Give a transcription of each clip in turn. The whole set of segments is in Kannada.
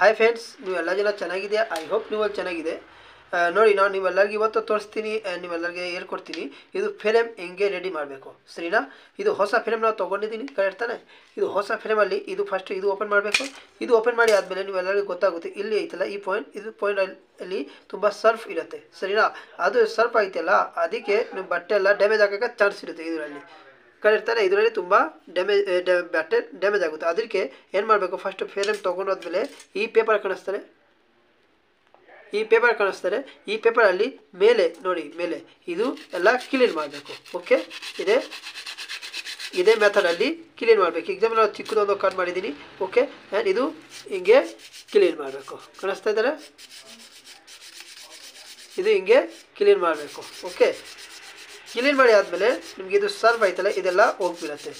ಹಾಯ್ ಫ್ರೆಂಡ್ಸ್ ನೀವೆಲ್ಲ ಜನ ಚೆನ್ನಾಗಿದೆ ಐ ಹೋಪ್ ನೀವೆಲ್ಲ ಚೆನ್ನಾಗಿದೆ ನೋಡಿ ನಾನು ನೀವೆಲ್ಲರಿಗೂ ಇವತ್ತು ತೋರಿಸ್ತೀನಿ ನೀವೆಲ್ಲರಿಗೆ ಹೇಳ್ಕೊಡ್ತೀನಿ ಇದು ಫಿಲಮ್ ಹೆಂಗೆ ರೆಡಿ ಮಾಡಬೇಕು ಸರಿನಾ ಇದು ಹೊಸ ಫಿಲಮ್ ನಾವು ತೊಗೊಂಡಿದ್ದೀನಿ ಕರೆಕ್ಟ್ ಇದು ಹೊಸ ಫಿಲಮಲ್ಲಿ ಇದು ಫಸ್ಟ್ ಇದು ಓಪನ್ ಮಾಡಬೇಕು ಇದು ಓಪನ್ ಮಾಡಿ ಆದಮೇಲೆ ನೀವೆಲ್ಲರಿಗೂ ಗೊತ್ತಾಗುತ್ತೆ ಇಲ್ಲಿ ಐತಲ್ಲ ಈ ಪಾಯಿಂಟ್ ಇದು ಪಾಯಿಂಟ್ ಅಲ್ಲಿ ತುಂಬ ಸರ್ಫ್ ಇರುತ್ತೆ ಸರಿನಾ ಅದು ಸರ್ಫ್ ಆಯ್ತಲ್ಲ ಅದಕ್ಕೆ ನಿಮ್ಮ ಬಟ್ಟೆ ಎಲ್ಲ ಡ್ಯಾಮೇಜ್ ಆಗೋಕ್ಕೆ ಚಾನ್ಸ್ ಇರುತ್ತೆ ಇದರಲ್ಲಿ ಕಲಿರ್ತಾರೆ ಇದರಲ್ಲಿ ತುಂಬ ಡ್ಯಾಮೇಜ್ ಬ್ಯಾಟರ್ ಡ್ಯಾಮೇಜ್ ಆಗುತ್ತೆ ಅದಕ್ಕೆ ಏನು ಮಾಡಬೇಕು ಫಸ್ಟ್ ಫೇರ್ ತೊಗೊಂಡೋದ್ಮೇಲೆ ಈ ಪೇಪರ್ ಕಾಣಿಸ್ತಾರೆ ಈ ಪೇಪರ್ ಕಾಣಿಸ್ತಾರೆ ಈ ಪೇಪರಲ್ಲಿ ಮೇಲೆ ನೋಡಿ ಮೇಲೆ ಇದು ಎಲ್ಲ ಕ್ಲೀನ್ ಮಾಡಬೇಕು ಓಕೆ ಇದೇ ಇದೇ ಮೆಥಡಲ್ಲಿ ಕ್ಲೀನ್ ಮಾಡಬೇಕು ಎಕ್ಸಾಂಪಲ್ ನಾವು ಚಿಕ್ಕದೊಂದು ಕಾರ್ಡ್ ಮಾಡಿದ್ದೀನಿ ಓಕೆ ಆ್ಯಂಡ್ ಇದು ಹಿಂಗೆ ಕ್ಲೀನ್ ಮಾಡಬೇಕು ಕಾಣಿಸ್ತಾ ಇದ್ದಾರೆ ಇದು ಹಿಂಗೆ ಕ್ಲೀನ್ ಮಾಡಬೇಕು ಓಕೆ ಇಲ್ಲಿನ ಬಳಿ ಆದಮೇಲೆ ನಿಮಗೆ ಇದು ಸರ್ವ್ ಆಯ್ತಲ್ಲ ಇದೆಲ್ಲ ಹೋಗ್ಬಿಡುತ್ತೆ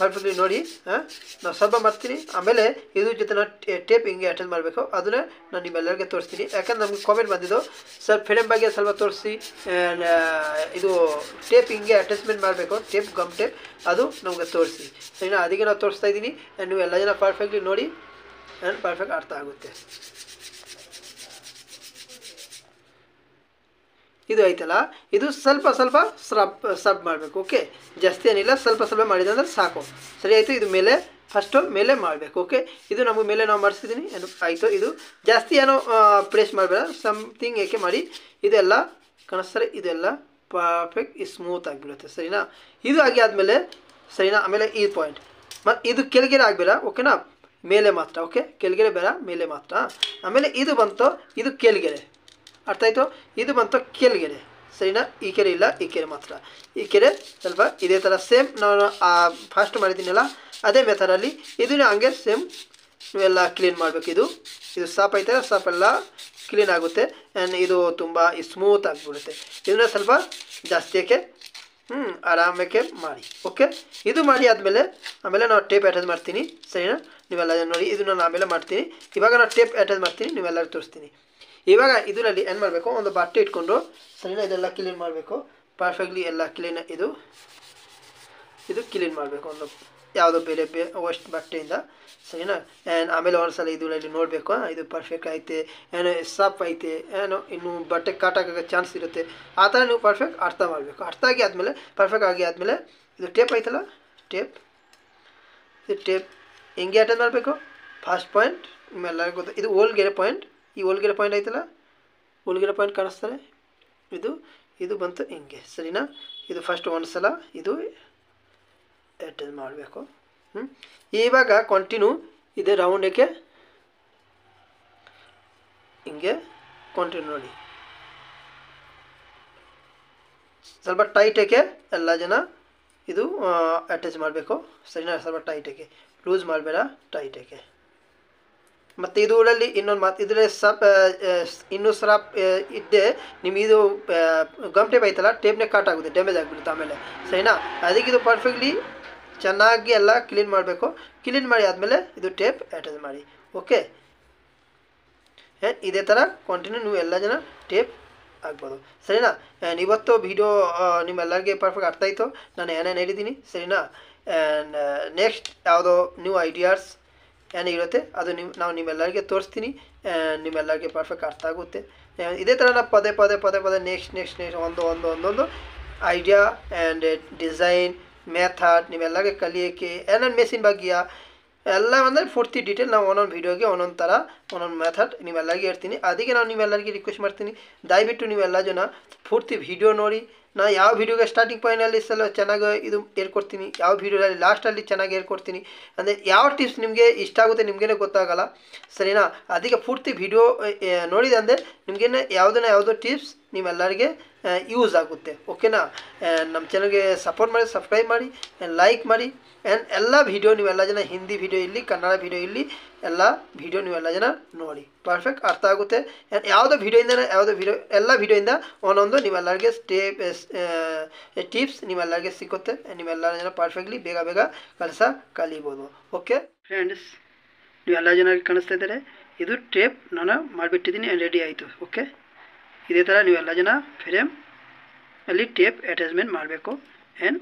ಪರ್ಫೆಕ್ಟ್ಲಿ ನೋಡಿ ಹಾಂ ನಾವು ಸರ್ವ ಮಾಡ್ತೀನಿ ಆಮೇಲೆ ಇದ್ರ ಜೊತೆ ನಾವು ಟೇಪ್ ಹಿಂಗೆ ಅಟೆಂಡ್ ಮಾಡಬೇಕು ಅದನ್ನೇ ನಾನು ನಿಮ್ಮೆಲ್ಲರಿಗೆ ತೋರಿಸ್ತೀನಿ ಯಾಕಂದ್ರೆ ನಮಗೆ ಕಾಮೆಂಟ್ ಬಂದಿದ್ದು ಸರ್ ಫ್ರೀಡಮ್ ಬಗ್ಗೆ ಸ್ವಲ್ಪ ತೋರಿಸಿ ಇದು ಟೇಪ್ ಹಿಂಗೆ ಅಟ್ಯಾಚ್ಮೆಂಟ್ ಮಾಡಬೇಕು ಟೇಪ್ ಗಮ್ ಟೇಪ್ ಅದು ನಮಗೆ ತೋರಿಸಿ ಸರಿನಾ ಅದಕ್ಕೆ ನಾವು ತೋರಿಸ್ತಾ ಇದ್ದೀನಿ ನೀವು ಎಲ್ಲ ಜನ ಪರ್ಫೆಕ್ಟ್ಲಿ ನೋಡಿ ಆ್ಯಂಡ್ ಪರ್ಫೆಕ್ಟ್ ಅರ್ಥ ಆಗುತ್ತೆ ಇದು ಐತಲ್ಲ ಇದು ಸ್ವಲ್ಪ ಸ್ವಲ್ಪ ಸ್ರಬ್ ಸಬ್ ಮಾಡಬೇಕು ಓಕೆ ಜಾಸ್ತಿ ಏನಿಲ್ಲ ಸ್ವಲ್ಪ ಸ್ವಲ್ಪ ಮಾಡಿದೆ ಅಂದರೆ ಸಾಕು ಸರಿ ಆಯಿತು ಇದು ಮೇಲೆ ಫಸ್ಟು ಮೇಲೆ ಮಾಡಬೇಕು ಓಕೆ ಇದು ನಮಗೆ ಮೇಲೆ ನಾವು ಮಾಡಿಸಿದ್ದೀನಿ ಏನು ಆಯಿತು ಇದು ಜಾಸ್ತಿ ಏನೋ ಪ್ಲೇಸ್ ಮಾಡಬೇಡ ಸಮಥಿಂಗ್ ಏಕೆ ಮಾಡಿ ಇದೆಲ್ಲ ಕಾಣಿಸ್ತಾರೆ ಇದೆಲ್ಲ ಪರ್ಫೆಕ್ಟ್ ಸ್ಮೂತ್ ಆಗಿಬಿಡುತ್ತೆ ಸರಿನಾ ಇದು ಆಗಿ ಆದಮೇಲೆ ಸರಿನಾ ಆಮೇಲೆ ಈ ಪಾಯಿಂಟ್ ಮತ್ತು ಇದು ಕೆಳಗೆರೆ ಆಗಬೇಡ ಓಕೆನಾ ಮೇಲೆ ಮಾತ್ರ ಓಕೆ ಕೆಳಗೆರೆ ಬೇಡ ಮೇಲೆ ಮಾತ್ರ ಆಮೇಲೆ ಇದು ಬಂತು ಇದು ಕೆಳಗೆರೆ ಅರ್ಥ ಆಯಿತು ಇದು ಬಂತು ಕೆಲ್ಗೆರೆ ಸರಿನಾ ಈ ಕೆರೆ ಇಲ್ಲ ಈ ಕೆರೆ ಮಾತ್ರ ಈ ಕೆರೆ ಸ್ವಲ್ಪ ಇದೇ ಥರ ಸೇಮ್ ನಾನು ಫಾಸ್ಟ್ ಮಾಡಿದ್ದೀನಲ್ಲ ಅದೇ ಮೆಥಡಲ್ಲಿ ಇದನ್ನ ಹಂಗೆ ಸೇಮ್ ನೀವೆಲ್ಲ ಕ್ಲೀನ್ ಮಾಡಬೇಕು ಇದು ಇದು ಸಾಪ್ ಐತಲ್ಲ ಸಾಪೆಲ್ಲ ಕ್ಲೀನ್ ಆಗುತ್ತೆ ಆ್ಯಂಡ್ ಇದು ತುಂಬ ಸ್ಮೂತ್ ಆಗಿಬಿಡುತ್ತೆ ಇದನ್ನ ಸ್ವಲ್ಪ ಜಾಸ್ತಿಯಕ್ಕೆ ಹ್ಞೂ ಆರಾಮಕ್ಕೆ ಮಾಡಿ ಓಕೆ ಇದು ಮಾಡಿ ಆದಮೇಲೆ ಆಮೇಲೆ ನಾವು ಟೇಪ್ ಅಟ್ಯಾಚ್ ಮಾಡ್ತೀನಿ ಸರಿನಾ ನೀವೆಲ್ಲ ನೋಡಿ ಇದನ್ನ ನಾನು ಆಮೇಲೆ ಮಾಡ್ತೀನಿ ಇವಾಗ ನಾನು ಟೇಪ್ ಅಟ್ಯಾಚ್ ಮಾಡ್ತೀನಿ ನೀವೆಲ್ಲರೂ ತೋರಿಸ್ತೀನಿ ಇವಾಗ ಇದರಲ್ಲಿ ಏನು ಮಾಡಬೇಕು ಒಂದು ಬಟ್ಟೆ ಇಟ್ಕೊಂಡು ಸರಿನ ಇದೆಲ್ಲ ಕ್ಲೀನ್ ಮಾಡಬೇಕು ಪರ್ಫೆಕ್ಟ್ಲಿ ಎಲ್ಲ ಕ್ಲೀನ್ ಇದು ಇದು ಕ್ಲೀನ್ ಮಾಡಬೇಕು ಒಂದು ಯಾವುದೋ ಬೇರೆ ಬೇ ವಸ್ಟ್ ಬಟ್ಟೆಯಿಂದ ಸರಿನಾ ಆ್ಯಂಡ್ ಆಮೇಲೆ ಒಂದ್ಸಲ ಇದರಲ್ಲಿ ನೋಡಬೇಕು ಇದು ಪರ್ಫೆಕ್ಟ್ ಐತೆ ಏನು ಸಾಫ್ ಐತೆ ಏನೋ ಇನ್ನು ಬಟ್ಟೆ ಹಾಕೋಕೆ ಚಾನ್ಸ್ ಇರುತ್ತೆ ಆ ಥರ ನೀವು ಪರ್ಫೆಕ್ಟ್ ಅರ್ಥ ಮಾಡಬೇಕು ಅರ್ಥ ಆಗಿ ಆದಮೇಲೆ ಪರ್ಫೆಕ್ಟ್ ಆಗಿ ಆದಮೇಲೆ ಇದು ಟೇಪ್ ಐತಲ್ಲ ಟೇಪ್ ಇದು ಟೇಪ್ ಹೆಂಗೆ ಅಟೆಂಡ್ ಮಾಡಬೇಕು ಫಸ್ಟ್ ಪಾಯಿಂಟ್ ನಿಮ್ಮೆಲ್ಲರಿಗೂ ಗೊತ್ತು ಇದು ಓಲ್ಡ್ ಪಾಯಿಂಟ್ ಈ ಹೋಲ್ಗೆರೆ ಪಾಯಿಂಟ್ ಐತಲ್ಲ ಹೋಲ್ಗೆರೆ ಪಾಯಿಂಟ್ ಕಾಣಿಸ್ತಾರೆ ಇದು ಇದು ಬಂತು ಹಿಂಗೆ ಸರಿನಾ ಇದು ಫಸ್ಟ್ ಒಂದು ಸಲ ಇದು ಅಟಚ್ ಮಾಡಬೇಕು ಹ್ಞೂ ಇವಾಗ ಕಂಟಿನ್ಯೂ ಇದೆ ರೌಂಡಕ್ಕೆ ಹಿಂಗೆ ಕಂಟಿನ್ಯೂ ನೋಡಿ ಸ್ವಲ್ಪ ಟೈಟಕ್ಕೆ ಎಲ್ಲ ಜನ ಇದು ಅಟ್ಯಾಚ್ ಮಾಡಬೇಕು ಸರಿನಾ ಸ್ವಲ್ಪ ಟೈಟಕ್ಕೆ ಲೂಸ್ ಮಾಡಬೇಡ ಟೈಟ್ ಟೈಟಕ್ಕೆ ಮತ್ತು ಇದರಲ್ಲಿ ಇನ್ನೊಂದು ಮಾತು ಇದರಲ್ಲಿ ಸಪ್ ಇನ್ನೂ ಸರ ಇದ್ದೆ ನಿಮಗಿದು ಇದು ಗಮ್ ಟೇಪ್ ಆಯ್ತಲ್ಲ ಟೇಪ್ನೇ ಕಟ್ ಆಗುತ್ತೆ ಡ್ಯಾಮೇಜ್ ಆಗಿಬಿಡುತ್ತೆ ಆಮೇಲೆ ಸರಿನಾ ಅದಕ್ಕೆ ಇದು ಪರ್ಫೆಕ್ಟ್ಲಿ ಚೆನ್ನಾಗಿ ಎಲ್ಲ ಕ್ಲೀನ್ ಮಾಡಬೇಕು ಕ್ಲೀನ್ ಮಾಡಿ ಆದಮೇಲೆ ಇದು ಟೇಪ್ ಅಟ್ಯಾಚ್ ಮಾಡಿ ಓಕೆ ಇದೇ ಥರ ಕಂಟಿನ್ಯೂ ನೀವು ಎಲ್ಲ ಜನ ಟೇಪ್ ಆಗ್ಬೋದು ಸರಿನಾ ಇವತ್ತು ವಿಡಿಯೋ ನಿಮ್ಮೆಲ್ಲರಿಗೆ ಪರ್ಫೆಕ್ಟ್ ಅರ್ಥ ಆಯಿತು ನಾನು ಏನೇನು ಹೇಳಿದ್ದೀನಿ ಸರಿನಾ ಆ್ಯಂಡ್ ನೆಕ್ಸ್ಟ್ ಯಾವುದೋ ನ್ಯೂ ಐಡಿಯಾಸ್ ಎನ್ನಿರತೆ ಅದು ನಾವು ನಿಮ್ಮೆಲ್ಲರಿಗೂ ತೋರಿಸ್ತೀನಿ ನಿಮ್ಮೆಲ್ಲರಿಗೂ ಪರ್ಫೆಕ್ಟ್ ಅರ್ಥ ಆಗುತ್ತೆ ಇದೆ ತರನ್ನ ಪದೇ ಪದೇ ಪದೇ ಪದೇ ನೆಕ್ಸ್ಟ್ ನೆಕ್ಸ್ಟ್ ಒಂದು ಒಂದು ಒಂದು ಐಡಿಯಾ ಅಂಡ್ ಡಿಸೈನ್ ಮೆಥಡ್ ನಿಮ್ಮೆಲ್ಲರಕ್ಕೆ ಕಲಿಯಕ್ಕೆ ಎನನ್ ಮೆಸಿನ ಭಾಗಿಯ ಎಲ್ಲ ಅಂದರೆ ಪೂರ್ತಿ ಡೀಟೇಲ್ ನಾವು ಒಂದೊಂದು ವೀಡಿಯೋಗೆ ಒಂದೊಂದು ಥರ ಒಂದೊಂದು ಮೆಥಡ್ ನೀವೆಲ್ಲರಿಗೆ ಹೇಳ್ತೀನಿ ಅದಕ್ಕೆ ನಾನು ನೀವೆಲ್ಲರಿಗೆ ರಿಕ್ವೆಸ್ಟ್ ಮಾಡ್ತೀನಿ ದಯವಿಟ್ಟು ನೀವೆಲ್ಲ ಜನ ಪೂರ್ತಿ ವಿಡಿಯೋ ನೋಡಿ ನಾ ಯಾವ ವೀಡಿಯೋಗೆ ಸ್ಟಾರ್ಟಿಂಗ್ ಪಾಯಿಂಟಲ್ಲಿ ಸಲ ಚೆನ್ನಾಗಿ ಇದು ಹೇಳ್ಕೊಡ್ತೀನಿ ಯಾವ ವೀಡಿಯೋದಲ್ಲಿ ಲಾಸ್ಟಲ್ಲಿ ಚೆನ್ನಾಗಿ ಹೇಳ್ಕೊಡ್ತೀನಿ ಅಂದರೆ ಯಾವ ಟಿಪ್ಸ್ ನಿಮಗೆ ಇಷ್ಟ ಆಗುತ್ತೆ ನಿಮಗೇನೆ ಗೊತ್ತಾಗಲ್ಲ ಸರಿನಾ ಅದಕ್ಕೆ ಪೂರ್ತಿ ವಿಡಿಯೋ ನೋಡಿದೆ ಅಂದರೆ ನಿಮಗೇನೆ ಯಾವುದನ್ನ ಯಾವುದೋ ಟಿಪ್ಸ್ ನೀವೆಲ್ಲರಿಗೆ ಯೂಸ್ ಆಗುತ್ತೆ ಓಕೆನಾ ನಮ್ಮ ಚಾನಲ್ಗೆ ಸಪೋರ್ಟ್ ಮಾಡಿ ಸಬ್ಸ್ಕ್ರೈಬ್ ಮಾಡಿ ಲೈಕ್ ಮಾಡಿ ಆ್ಯಂಡ್ ಎಲ್ಲ ವೀಡಿಯೋ ನೀವೆಲ್ಲ ಜನ ಹಿಂದಿ ವಿಡಿಯೋ ಇಲ್ಲಿ ಕನ್ನಡ ವಿಡಿಯೋ ಇಲ್ಲಿ ಎಲ್ಲ ವಿಡಿಯೋ ನೀವೆಲ್ಲ ಜನ ನೋಡಿ ಪರ್ಫೆಕ್ಟ್ ಅರ್ಥ ಆಗುತ್ತೆ ಆ್ಯಂಡ್ ಯಾವುದೋ ವೀಡಿಯೋಯಿಂದ ಯಾವುದೋ ವಿಡಿಯೋ ಎಲ್ಲ ವೀಡಿಯೋಯಿಂದ ಒಂದೊಂದು ನೀವೆಲ್ಲರಿಗೆ ಸ್ಟೇಪ್ ಟಿಪ್ಸ್ ನೀವೆಲ್ಲರಿಗೆ ಸಿಗುತ್ತೆ ನೀವೆಲ್ಲ ಜನ ಪರ್ಫೆಕ್ಟ್ಲಿ ಬೇಗ ಬೇಗ ಕೆಲಸ ಕಲಿಬೋದು ಓಕೆ ಫ್ರೆಂಡ್ಸ್ ನೀವೆಲ್ಲ ಜನ ಕಾಣಿಸ್ತಾ ಇದ್ದಾರೆ ಇದು ಟೇಪ್ ನಾನು ಮಾಡಿಬಿಟ್ಟಿದ್ದೀನಿ ರೆಡಿ ಆಯಿತು ಓಕೆ ಇದೇ ಥರ ನೀವೆಲ್ಲ ಜನ ಫ್ರೇಮ್ ಅಲ್ಲಿ ಟೇಪ್ ಅಟ್ಯಾಚ್ಮೆಂಟ್ ಮಾಡಬೇಕು ಆ್ಯಂಡ್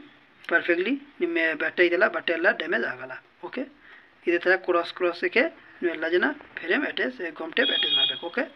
ಪರ್ಫೆಕ್ಟ್ಲಿ ನಿಮ್ಮ ಬಟ್ಟೆ ಇದೆಲ್ಲ ಬಟ್ಟೆ ಎಲ್ಲ ಡ್ಯಾಮೇಜ್ ಆಗೋಲ್ಲ ಓಕೆ ಇದೇ ಥರ ಕ್ರಾಸ್ ನೀವು ನೀವೆಲ್ಲ ಜನ frame attach gum tape attach ಮಾಡಬೇಕು ಓಕೆ